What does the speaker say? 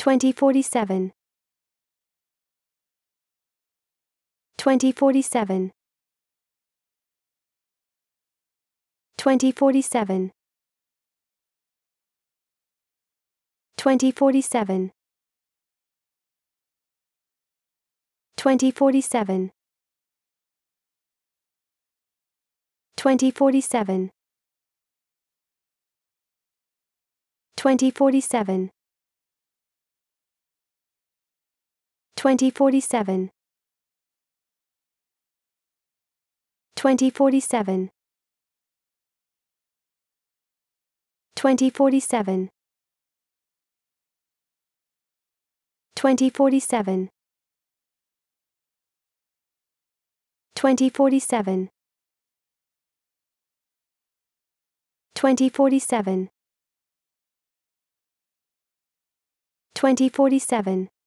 2047 2047 2047 2047 2047 2047 2047 2047 2047 2047 2047 2047 2047 2047